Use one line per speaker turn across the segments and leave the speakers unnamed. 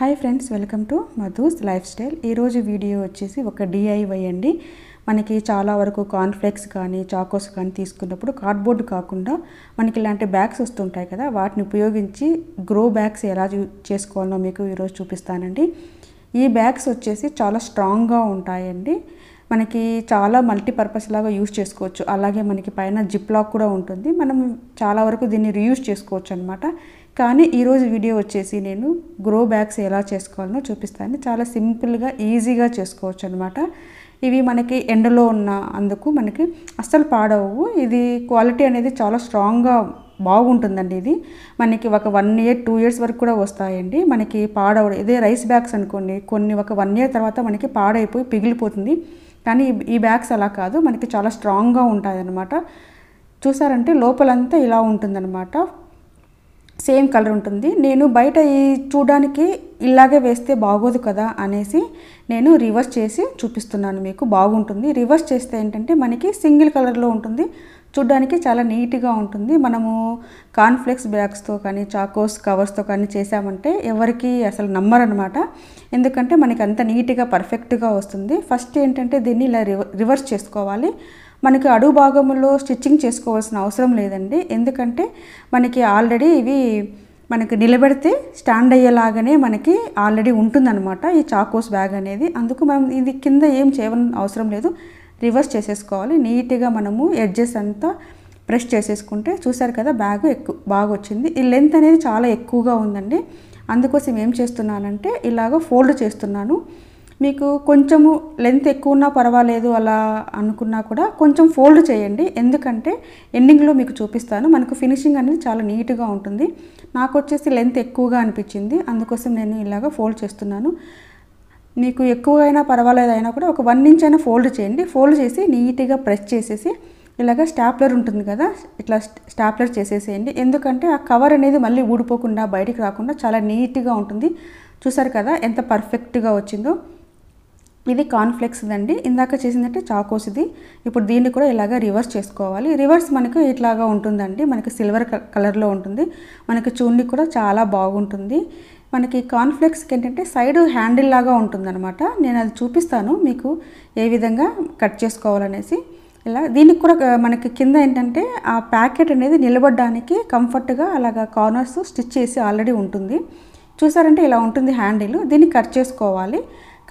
hi friends welcome to Madhu's life style ఈరోజు video వచ్చేసి ఒక డిఐవై అండి మనకి చాలా వరకు కాన్ఫ్లెక్స్ కానీ చాకోస్ కానీ తీసుకున్నప్పుడు కార్డ్బోర్డ్ కాకుండా మనకి ఇలాంటి బ్యాగ్స్ వస్తుంటాయి కదా వాటిని ఉపయోగించి గ్రో బ్యాగ్స్ ఎలా చేసుకోవాలో మీకు ఈరోజు చూపిస్తానండి ఈ బ్యాగ్స్ వచ్చేసి చాలా స్ట్రాంగ్గా ఉంటాయండి మనకి చాలా మల్టీపర్పస్ లాగా యూజ్ చేసుకోవచ్చు అలాగే మనకి పైన జిప్ లాక్ కూడా ఉంటుంది మనం చాలా వరకు దీన్ని రీయూజ్ చేసుకోవచ్చు అనమాట కానీ ఈరోజు వీడియో వచ్చేసి నేను గ్రో బ్యాగ్స్ ఎలా చేసుకోవాలనో చూపిస్తాను చాలా సింపుల్గా ఈజీగా చేసుకోవచ్చు అనమాట ఇవి మనకి ఎండలో ఉన్న అందుకు మనకి అస్సలు పాడవు ఇది క్వాలిటీ అనేది చాలా స్ట్రాంగ్గా బాగుంటుందండి ఇది మనకి ఒక వన్ ఇయర్ టూ ఇయర్స్ వరకు కూడా వస్తాయండి మనకి పాడవ ఇదే రైస్ బ్యాగ్స్ అనుకోండి కొన్ని ఒక వన్ ఇయర్ తర్వాత మనకి పాడైపోయి పిగిలిపోతుంది కానీ ఈ బ్యాగ్స్ అలా కాదు మనకి చాలా స్ట్రాంగ్గా ఉంటాయి అనమాట చూసారంటే లోపలంతా ఇలా ఉంటుందన్నమాట సేమ్ కలర్ ఉంటుంది నేను బయట ఈ చూడడానికి ఇలాగే వేస్తే బాగోదు కదా అనేసి నేను రివర్స్ చేసి చూపిస్తున్నాను మీకు బాగుంటుంది రివర్స్ చేస్తే ఏంటంటే మనకి సింగిల్ కలర్లో ఉంటుంది చూడ్డానికి చాలా నీట్గా ఉంటుంది మనము కాన్ఫ్లెక్స్ బ్యాగ్స్తో కానీ చాకోస్ కవర్స్తో కానీ చేసామంటే ఎవరికి అసలు నమ్మరనమాట ఎందుకంటే మనకి అంత నీట్గా పర్ఫెక్ట్గా వస్తుంది ఫస్ట్ ఏంటంటే దీన్ని ఇలా రివర్స్ చేసుకోవాలి మనకి అడుగు భాగంలో స్టిచ్చింగ్ చేసుకోవాల్సిన అవసరం లేదండి ఎందుకంటే మనకి ఆల్రెడీ ఇవి మనకి నిలబెడితే స్టాండ్ అయ్యేలాగానే మనకి ఆల్రెడీ ఉంటుందన్నమాట ఈ చాకోస్ బ్యాగ్ అనేది అందుకు మనం ఇది కింద ఏం చేయవలసిన అవసరం లేదు రివర్స్ చేసేసుకోవాలి నీట్గా మనము ఎడ్జెస్ అంతా ప్రెస్ చేసేసుకుంటే చూసారు కదా బ్యాగ్ ఎక్కువ బాగా వచ్చింది ఈ లెంత్ అనేది చాలా ఎక్కువగా ఉందండి అందుకోసం ఏం చేస్తున్నానంటే ఇలాగ ఫోల్డ్ చేస్తున్నాను మీకు కొంచెము లెంత్ ఎక్కువ ఉన్నా పర్వాలేదు అలా అనుకున్నా కూడా కొంచెం ఫోల్డ్ చేయండి ఎందుకంటే ఎండింగ్లో మీకు చూపిస్తాను మనకు ఫినిషింగ్ అనేది చాలా నీట్గా ఉంటుంది నాకు వచ్చేసి లెంత్ ఎక్కువగా అనిపించింది అందుకోసం నేను ఇలాగ ఫోల్డ్ చేస్తున్నాను మీకు ఎక్కువైనా పర్వాలేదు అయినా కూడా ఒక వన్ ఇంచ్ అయినా ఫోల్డ్ చేయండి ఫోల్డ్ చేసి నీట్గా ప్రెస్ చేసేసి ఇలాగ స్టాప్లర్ ఉంటుంది కదా ఇట్లా స్టాప్లర్ చేసేసేయండి ఎందుకంటే ఆ కవర్ అనేది మళ్ళీ ఊడిపోకుండా బయటికి రాకుండా చాలా నీట్గా ఉంటుంది చూసారు కదా ఎంత పర్ఫెక్ట్గా వచ్చిందో ఇది కాన్ఫ్లెక్స్ అండి ఇందాక చేసిందంటే చాకోస్ ఇది ఇప్పుడు దీన్ని కూడా ఇలాగ రివర్స్ చేసుకోవాలి రివర్స్ మనకు ఇట్లాగా ఉంటుందండి మనకి సిల్వర్ కలర్లో ఉంటుంది మనకి చూడ్ని కూడా చాలా బాగుంటుంది మనకి కాన్ఫ్లెక్స్కి ఏంటంటే సైడ్ హ్యాండిల్ లాగా ఉంటుందన్నమాట నేను అది చూపిస్తాను మీకు ఏ విధంగా కట్ చేసుకోవాలనేసి ఇలా దీనికి కూడా మనకి కింద ఏంటంటే ఆ ప్యాకెట్ అనేది నిలబడడానికి కంఫర్ట్గా అలాగా కార్నర్స్ స్టిచ్ చేసి ఆల్రెడీ ఉంటుంది చూసారంటే ఇలా ఉంటుంది హ్యాండిల్ దీన్ని కట్ చేసుకోవాలి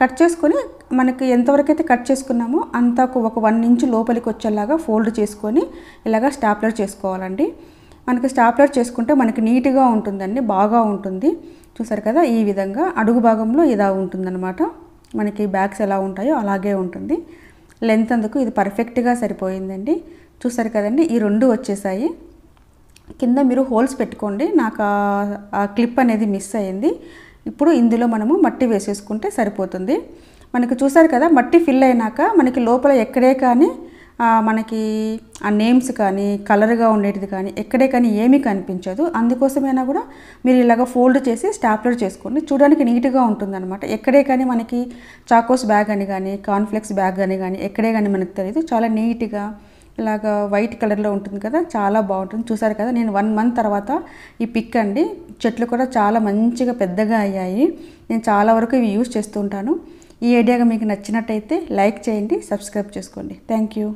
కట్ చేసుకొని మనకి ఎంతవరకైతే కట్ చేసుకున్నామో అంతా ఒక వన్ ఇంచ్ లోపలికి వచ్చేలాగా ఫోల్డ్ చేసుకొని ఇలాగ స్టాప్లర్ చేసుకోవాలండి మనకి స్టాప్లర్ చేసుకుంటే మనకి నీట్గా ఉంటుందండి బాగా ఉంటుంది చూసారు కదా ఈ విధంగా అడుగు భాగంలో ఇలా ఉంటుందన్నమాట మనకి బ్యాగ్స్ ఎలా ఉంటాయో అలాగే ఉంటుంది లెంత్ అందుకు ఇది పర్ఫెక్ట్గా సరిపోయిందండి చూసారు కదండి ఈ రెండు వచ్చేసాయి కింద మీరు హోల్స్ పెట్టుకోండి నాకు ఆ క్లిప్ అనేది మిస్ అయ్యింది ఇప్పుడు ఇందులో మనము మట్టి వేసేసుకుంటే సరిపోతుంది మనకు చూసారు కదా మట్టి ఫిల్ అయినాక మనకి లోపల ఎక్కడే కానీ మనకి ఆ నేమ్స్ కానీ కలర్గా ఉండేటిది కానీ ఎక్కడే కానీ ఏమీ కనిపించదు అందుకోసమైనా కూడా మీరు ఇలాగ ఫోల్డ్ చేసి స్టాప్లర్ చేసుకోండి చూడడానికి నీట్గా ఉంటుందన్నమాట ఎక్కడే కానీ మనకి చాకోస్ బ్యాగ్ అని కానీ కాన్ఫ్లెక్స్ బ్యాగ్ అని కానీ ఎక్కడే కానీ మనకు తెలియదు చాలా నీట్గా ఇలాగ వైట్ కలర్లో ఉంటుంది కదా చాలా బాగుంటుంది చూసారు కదా నేను వన్ మంత్ తర్వాత ఈ పిక్ అండి చెట్లు కూడా చాలా మంచిగా పెద్దగా అయ్యాయి నేను చాలా వరకు ఇవి యూజ్ చేస్తూ ఉంటాను ఈ ఐడియాగా మీకు నచ్చినట్టయితే లైక్ చేయండి సబ్స్క్రైబ్ చేసుకోండి థ్యాంక్ యూ